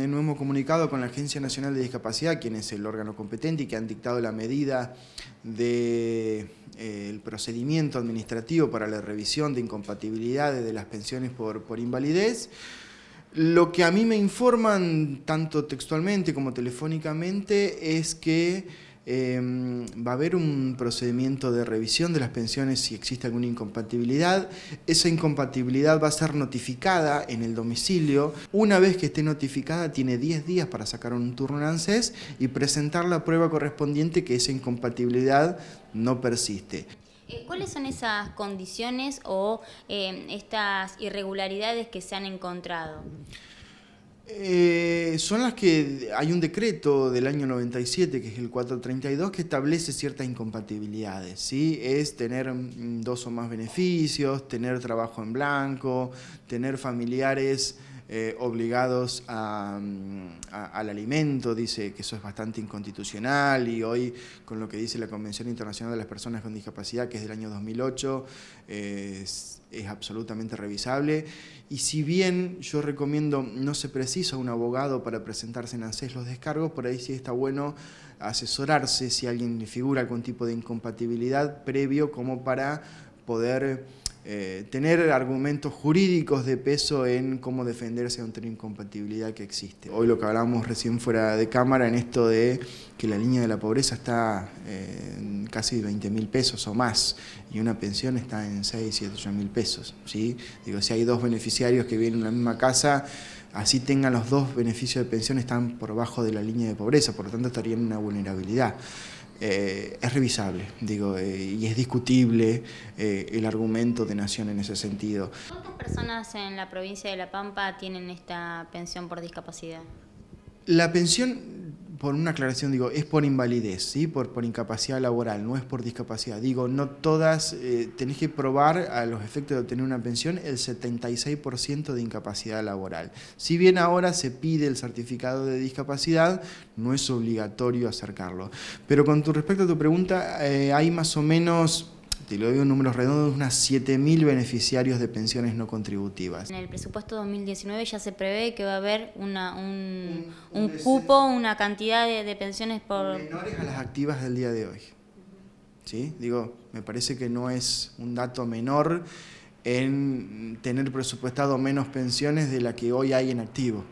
En eh, hemos comunicado con la Agencia Nacional de Discapacidad, quien es el órgano competente y que han dictado la medida del eh, procedimiento administrativo para la revisión de incompatibilidades de las pensiones por, por invalidez, lo que a mí me informan tanto textualmente como telefónicamente es que Em, va a haber un procedimiento de revisión de las pensiones si existe alguna incompatibilidad. Esa incompatibilidad va a ser notificada en el domicilio. Una vez que esté notificada, tiene 10 días para sacar un turno en ANSES y presentar la prueba correspondiente que esa incompatibilidad no persiste. Eh, ¿Cuáles son esas condiciones o em, estas irregularidades que se han encontrado? Eh, son las que hay un decreto del año 97, que es el 432, que establece ciertas incompatibilidades. ¿sí? Es tener mm, dos o más beneficios, tener trabajo en blanco, tener familiares eh, obligados mm, al alimento, dice que eso es bastante inconstitucional y hoy con lo que dice la Convención Internacional de las Personas con Discapacidad, que es del año 2008, es, absolutamente revisable. Y si bien yo recomiendo, no se precisa un abogado para presentarse en ANSES los descargos, por ahí sí está bueno asesorarse si alguien figura algún tipo de incompatibilidad previo como para poder eh, tener argumentos jurídicos de peso en cómo defenderse ante una incompatibilidad que existe. Hoy lo que hablábamos recién fuera de cámara en esto de que la línea de la pobreza está eh, en casi 20 mil pesos o más y una pensión está en 6, 7, 8 mil pesos. ¿sí? Digo, si hay dos beneficiarios que vienen en la misma casa, así tengan los dos beneficios de pensión, están por bajo de la línea de pobreza, por lo tanto estarían en una vulnerabilidad. Eh, es revisable, digo, eh, y es discutible eh, el argumento de Nación en ese sentido. ¿Cuántas personas en la provincia de La Pampa tienen esta pensión por discapacidad? La pensión por una aclaración digo, es por invalidez, ¿sí? por, por incapacidad laboral, no es por discapacidad. Digo, no todas, eh, tenés que probar a los efectos de obtener una pensión el 76% de incapacidad laboral. Si bien ahora se pide el certificado de discapacidad, no es obligatorio acercarlo. Pero con tu, respecto a tu pregunta, eh, hay más o menos te lo un número números redondos, unas 7.000 beneficiarios de pensiones no contributivas. En el presupuesto 2019 ya se prevé que va a haber un, cupo, una cantidad de, pensiones por... Menores a las activas del día de hoy. ¿Sí? Digo, me parece que no es un dato menor en tener presupuestado menos pensiones de la que hoy hay en activo.